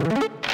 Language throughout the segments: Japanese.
you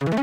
you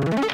you